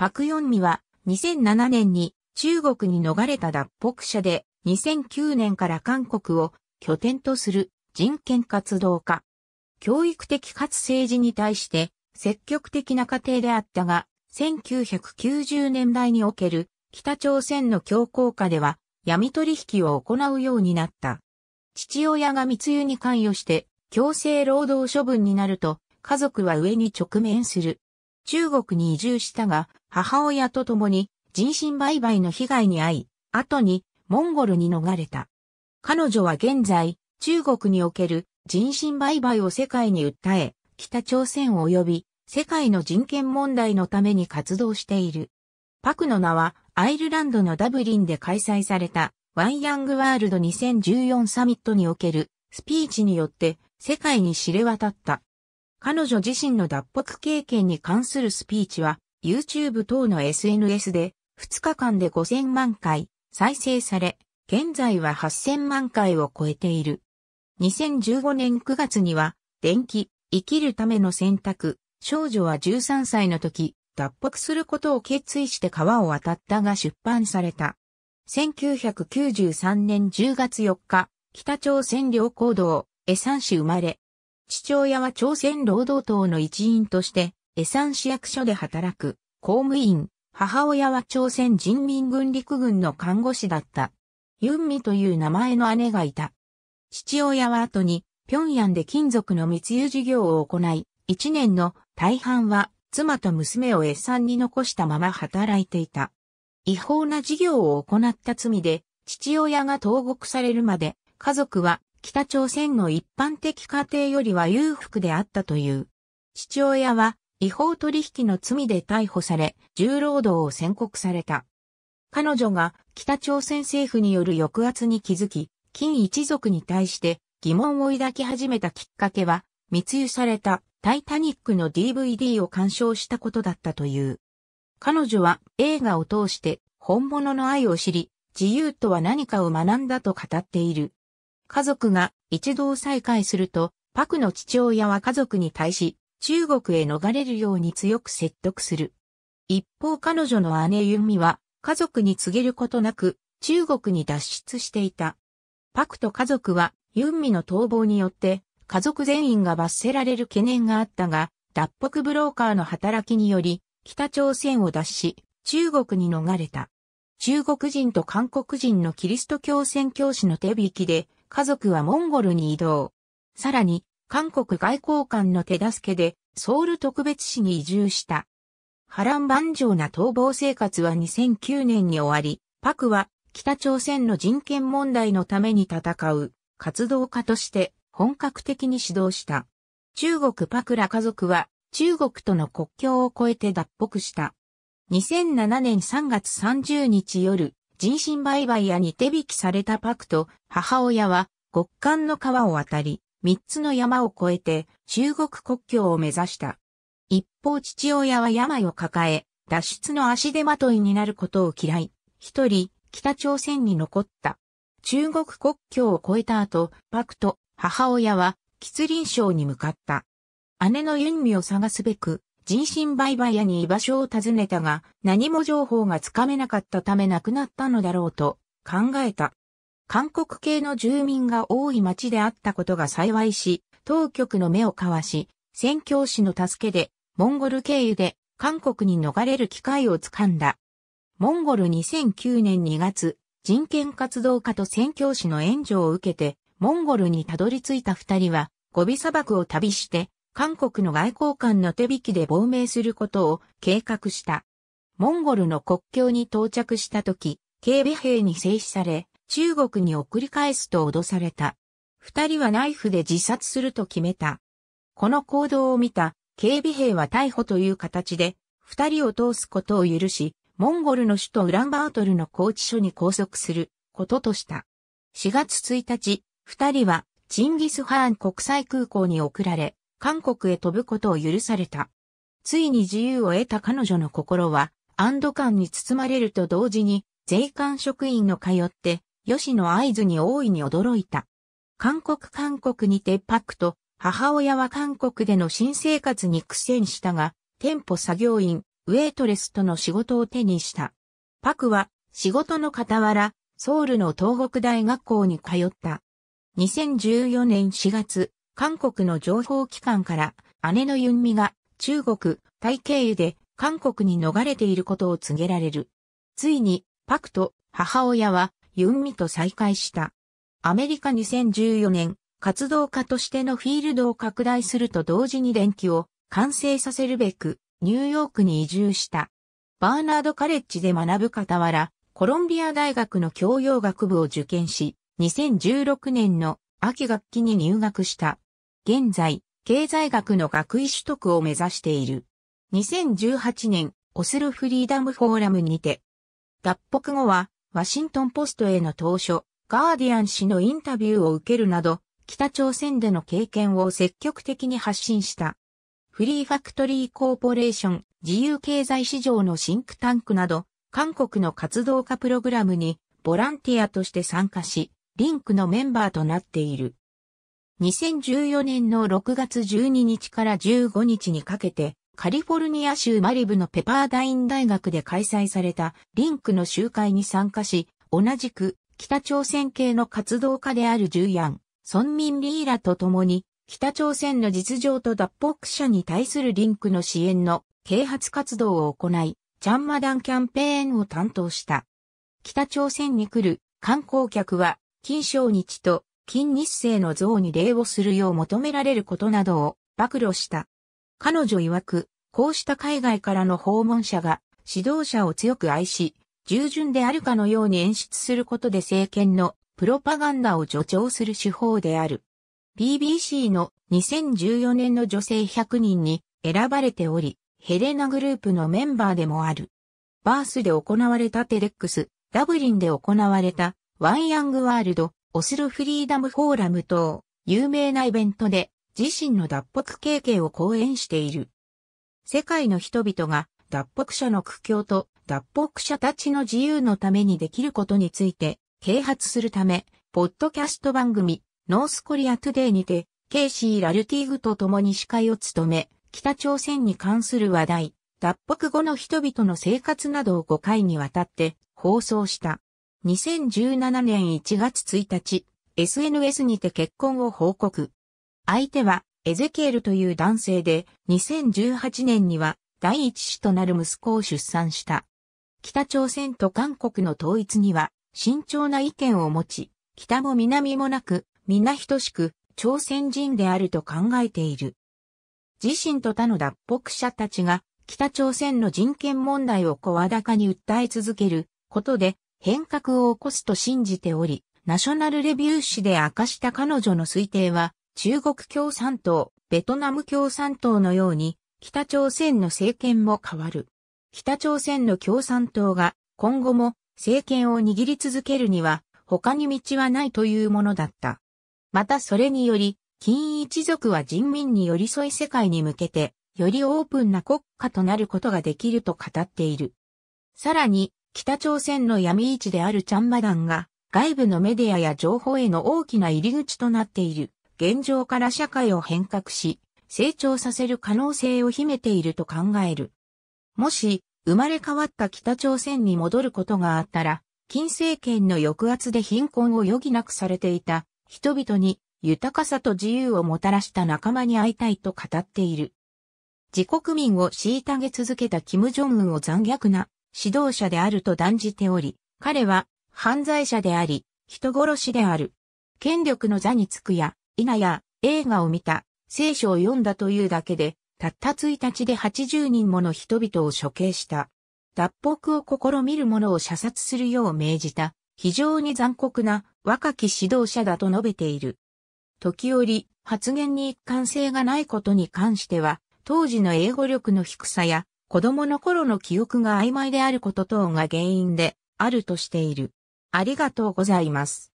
パクヨンミは2007年に中国に逃れた脱北者で2009年から韓国を拠点とする人権活動家。教育的かつ政治に対して積極的な家庭であったが、1990年代における北朝鮮の強硬化では闇取引を行うようになった。父親が密輸に関与して強制労働処分になると家族は上に直面する。中国に移住したが、母親と共に人身売買の被害に遭い、後にモンゴルに逃れた。彼女は現在、中国における人身売買を世界に訴え、北朝鮮及び世界の人権問題のために活動している。パクの名はアイルランドのダブリンで開催されたワンヤングワールド2014サミットにおけるスピーチによって世界に知れ渡った。彼女自身の脱北経験に関するスピーチは、YouTube 等の SNS で、2日間で5000万回、再生され、現在は8000万回を超えている。2015年9月には、電気、生きるための選択、少女は13歳の時、脱北することを決意して川を渡ったが出版された。1993年10月4日、北朝鮮領行動、江山市生まれ、父親は朝鮮労働党の一員として、江山市役所で働く公務員、母親は朝鮮人民軍陸軍の看護師だった。ユンミという名前の姉がいた。父親は後に、平壌で金属の密輸事業を行い、一年の大半は妻と娘を江山に残したまま働いていた。違法な事業を行った罪で、父親が投獄されるまで、家族は北朝鮮の一般的家庭よりは裕福であったという。父親は違法取引の罪で逮捕され、重労働を宣告された。彼女が北朝鮮政府による抑圧に気づき、金一族に対して疑問を抱き始めたきっかけは、密輸されたタイタニックの DVD を鑑賞したことだったという。彼女は映画を通して本物の愛を知り、自由とは何かを学んだと語っている。家族が一同再会すると、パクの父親は家族に対し、中国へ逃れるように強く説得する。一方彼女の姉ユンミは、家族に告げることなく、中国に脱出していた。パクと家族は、ユンミの逃亡によって、家族全員が罰せられる懸念があったが、脱北ブローカーの働きにより、北朝鮮を脱し、中国に逃れた。中国人と韓国人のキリスト教宣教師の手引きで、家族はモンゴルに移動。さらに、韓国外交官の手助けで、ソウル特別市に移住した。波乱万丈な逃亡生活は2009年に終わり、パクは北朝鮮の人権問題のために戦う活動家として本格的に指導した。中国パクら家族は中国との国境を越えて脱北した。2007年3月30日夜、人身売買やに手引きされたパクと母親は極寒の川を渡り、三つの山を越えて中国国境を目指した。一方父親は病を抱え、脱出の足手まといになることを嫌い、一人北朝鮮に残った。中国国境を越えた後、パクと母親は吉林省に向かった。姉のユンミを探すべく人身売買屋に居場所を尋ねたが、何も情報がつかめなかったため亡くなったのだろうと考えた。韓国系の住民が多い町であったことが幸いし、当局の目を交わし、宣教師の助けで、モンゴル経由で韓国に逃れる機会をつかんだ。モンゴル2009年2月、人権活動家と宣教師の援助を受けて、モンゴルにたどり着いた二人は、ゴビ砂漠を旅して、韓国の外交官の手引きで亡命することを計画した。モンゴルの国境に到着した時、警備兵に制止され、中国に送り返すと脅された。二人はナイフで自殺すると決めた。この行動を見た警備兵は逮捕という形で、二人を通すことを許し、モンゴルの首都ウランバートルの拘置所に拘束することとした。4月1日、二人はチンギスハーン国際空港に送られ、韓国へ飛ぶことを許された。ついに自由を得た彼女の心は安堵感に包まれると同時に税関職員の通って吉野合図に大いに驚いた。韓国韓国にてパックと母親は韓国での新生活に苦戦したが、店舗作業員、ウェイトレスとの仕事を手にした。パクは仕事の傍ら、ソウルの東北大学校に通った。2014年4月、韓国の情報機関から姉のユンミが中国、タイ経由で韓国に逃れていることを告げられる。ついに、パクと母親はユンミと再会した。アメリカ2014年、活動家としてのフィールドを拡大すると同時に電気を完成させるべく、ニューヨークに移住した。バーナードカレッジで学ぶ傍ら、コロンビア大学の教養学部を受験し、2016年の秋学期に入学した。現在、経済学の学位取得を目指している。2018年、オスルフリーダムフォーラムにて、脱北後は、ワシントンポストへの当初、ガーディアン氏のインタビューを受けるなど、北朝鮮での経験を積極的に発信した。フリーファクトリーコーポレーション、自由経済市場のシンクタンクなど、韓国の活動家プログラムにボランティアとして参加し、リンクのメンバーとなっている。2014年の6月12日から15日にかけて、カリフォルニア州マリブのペパーダイン大学で開催されたリンクの集会に参加し、同じく北朝鮮系の活動家であるジュアン、ソンミンリーラと共に、北朝鮮の実情と脱北者に対するリンクの支援の啓発活動を行い、チャンマダンキャンペーンを担当した。北朝鮮に来る観光客は、金正日と金日成の像に礼をするよう求められることなどを暴露した。彼女曰く、こうした海外からの訪問者が指導者を強く愛し、従順であるかのように演出することで政権のプロパガンダを助長する手法である。BBC の2014年の女性100人に選ばれており、ヘレナグループのメンバーでもある。バースで行われたテレックス、ダブリンで行われたワンヤングワールド、オスルフリーダムフォーラム等、有名なイベントで自身の脱北経験を講演している。世界の人々が脱北者の苦境と脱北者たちの自由のためにできることについて啓発するため、ポッドキャスト番組ノースコリアトゥデイにて、ケイシー・ラルティーグと共に司会を務め、北朝鮮に関する話題、脱北後の人々の生活などを5回にわたって放送した。2017年1月1日、SNS にて結婚を報告。相手は、エゼケールという男性で、2018年には、第一子となる息子を出産した。北朝鮮と韓国の統一には、慎重な意見を持ち、北も南もなく、皆等しく、朝鮮人であると考えている。自身と他の脱北者たちが、北朝鮮の人権問題を声高に訴え続けることで、変革を起こすと信じており、ナショナルレビュー誌で明かした彼女の推定は、中国共産党、ベトナム共産党のように、北朝鮮の政権も変わる。北朝鮮の共産党が今後も政権を握り続けるには他に道はないというものだった。またそれにより、金一族は人民に寄り添い世界に向けて、よりオープンな国家となることができると語っている。さらに、北朝鮮の闇市であるチャンマダンが、外部のメディアや情報への大きな入り口となっている、現状から社会を変革し、成長させる可能性を秘めていると考える。もし、生まれ変わった北朝鮮に戻ることがあったら、金政権の抑圧で貧困を余儀なくされていた人々に豊かさと自由をもたらした仲間に会いたいと語っている。自国民を虐げ続けた金正恩を残虐な指導者であると断じており、彼は犯罪者であり、人殺しである。権力の座につくや、否や、映画を見た、聖書を読んだというだけで、たった1日で80人もの人々を処刑した。脱北を試みる者を射殺するよう命じた、非常に残酷な若き指導者だと述べている。時折、発言に一貫性がないことに関しては、当時の英語力の低さや子供の頃の記憶が曖昧であること等が原因であるとしている。ありがとうございます。